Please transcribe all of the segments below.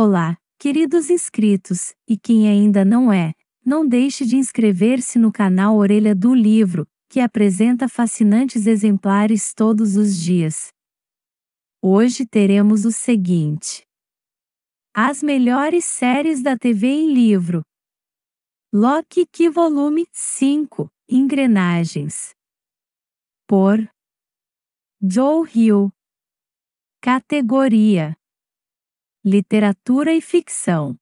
Olá, queridos inscritos, e quem ainda não é, não deixe de inscrever-se no canal Orelha do Livro, que apresenta fascinantes exemplares todos os dias. Hoje teremos o seguinte: As melhores séries da TV em livro. Loki que volume 5, Engrenagens. Por Joe Hill. Categoria literatura e ficção.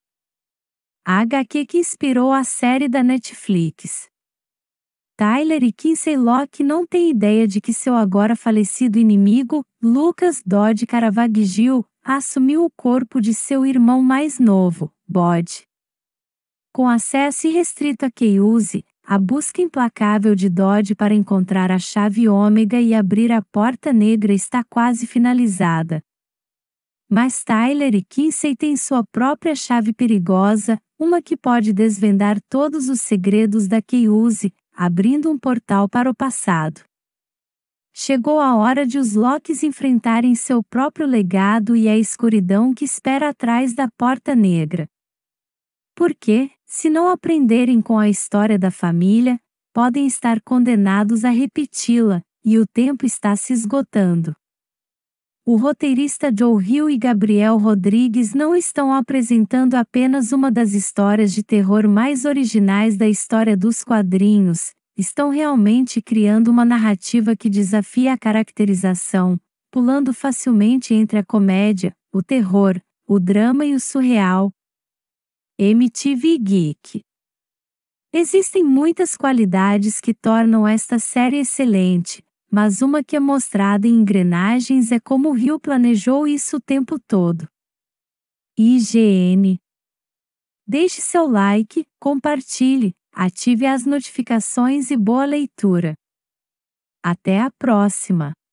A HQ que inspirou a série da Netflix. Tyler e Kinsey Locke não têm ideia de que seu agora falecido inimigo, Lucas Dodd Caravaggio, assumiu o corpo de seu irmão mais novo, Bod. Com acesso irrestrito a Keyuse, a busca implacável de Dodd para encontrar a chave ômega e abrir a porta negra está quase finalizada, mas Tyler e Kinsey têm sua própria chave perigosa, uma que pode desvendar todos os segredos da Keyuse, abrindo um portal para o passado. Chegou a hora de os Locks enfrentarem seu próprio legado e a escuridão que espera atrás da Porta Negra. Porque, se não aprenderem com a história da família, podem estar condenados a repeti-la, e o tempo está se esgotando o roteirista Joe Hill e Gabriel Rodrigues não estão apresentando apenas uma das histórias de terror mais originais da história dos quadrinhos, estão realmente criando uma narrativa que desafia a caracterização, pulando facilmente entre a comédia, o terror, o drama e o surreal. MTV Geek Existem muitas qualidades que tornam esta série excelente, mas uma que é mostrada em engrenagens é como o rio planejou isso o tempo todo. IGN. Deixe seu like, compartilhe, ative as notificações e boa leitura. Até a próxima!